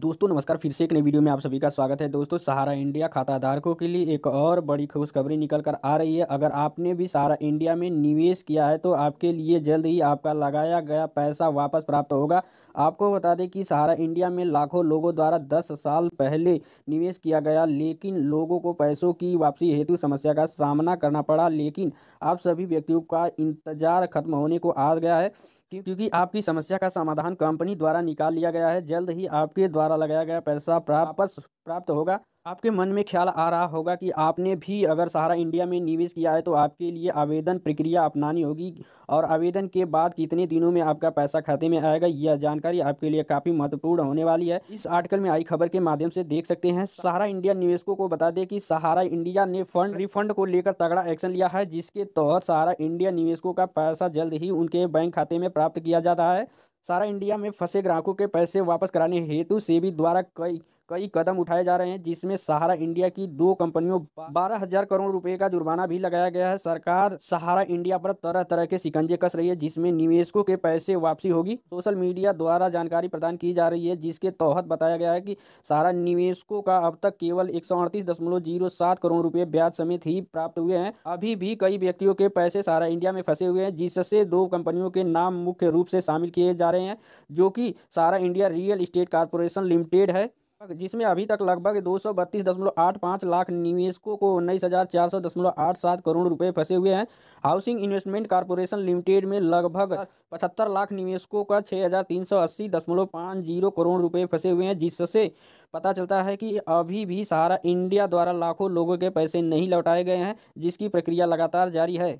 दोस्तों नमस्कार फिर से एक नई वीडियो में आप सभी का स्वागत है दोस्तों सहारा इंडिया खाताधारकों के लिए एक और बड़ी खुशखबरी निकल कर आ रही है अगर आपने भी सहारा इंडिया में निवेश किया है तो आपके लिए जल्द ही आपका लगाया गया पैसा वापस प्राप्त होगा आपको बता दें कि सहारा इंडिया में लाखों लोगों द्वारा दस साल पहले निवेश किया गया लेकिन लोगों को पैसों की वापसी हेतु समस्या का सामना करना पड़ा लेकिन आप सभी व्यक्तियों का इंतजार खत्म होने को आ गया है क्योंकि आपकी समस्या का समाधान कंपनी द्वारा निकाल लिया गया है जल्द ही आपके द्वारा द्वारा लगाया गया पैसा प्राप्त प्राप्त होगा आपके मन में ख्याल आ रहा होगा कि आपने भी अगर सहारा इंडिया में निवेश किया है तो आपके लिए आवेदन प्रक्रिया अपनानी होगी और आवेदन के बाद कितने दिनों में आपका पैसा खाते में आएगा यह जानकारी आपके लिए काफ़ी महत्वपूर्ण होने वाली है इस आर्टिकल में आई खबर के माध्यम से देख सकते हैं सहारा इंडिया निवेशकों को बता दें कि सहारा इंडिया ने फंड रिफंड को लेकर तगड़ा एक्शन लिया है जिसके तहत सहारा इंडिया निवेशकों का पैसा जल्द ही उनके बैंक खाते में प्राप्त किया जा रहा है सारा इंडिया में फंसे ग्राहकों के पैसे वापस कराने हेतु सेबी द्वारा कई कई कदम उठाए जा रहे हैं जिसमें सहारा इंडिया की दो कंपनियों बारह हजार करोड़ रुपए का जुर्माना भी लगाया गया है सरकार सहारा इंडिया पर तरह तरह के शिकंजे कस रही है जिसमें निवेशकों के पैसे वापसी होगी सोशल मीडिया द्वारा जानकारी प्रदान की जा रही है जिसके तहत बताया गया है कि सहारा निवेशकों का अब तक केवल एक करोड़ रूपए ब्याज समेत ही प्राप्त हुए हैं अभी भी कई व्यक्तियों के पैसे सहारा इंडिया में फंसे हुए हैं जिससे दो कंपनियों के नाम मुख्य रूप से शामिल किए जा रहे हैं जो कि Sahara India real estate corporation limited है जिसमें अभी तक लगभग दो सौ बत्तीस दशमलव आठ पाँच लाख निवेशकों को उन्नीस हज़ार चार सौ दशमलव आठ सात करोड़ रुपए फंसे हुए हैं हाउसिंग इन्वेस्टमेंट कॉरपोरेशन लिमिटेड में लगभग पचहत्तर लाख निवेशकों का छः हज़ार तीन सौ अस्सी दशमलव पाँच जीरो करोड़ रुपए फंसे हुए हैं जिससे पता चलता है कि अभी भी सहारा इंडिया द्वारा लाखों लोगों के पैसे नहीं लौटाए गए हैं जिसकी प्रक्रिया लगातार जारी है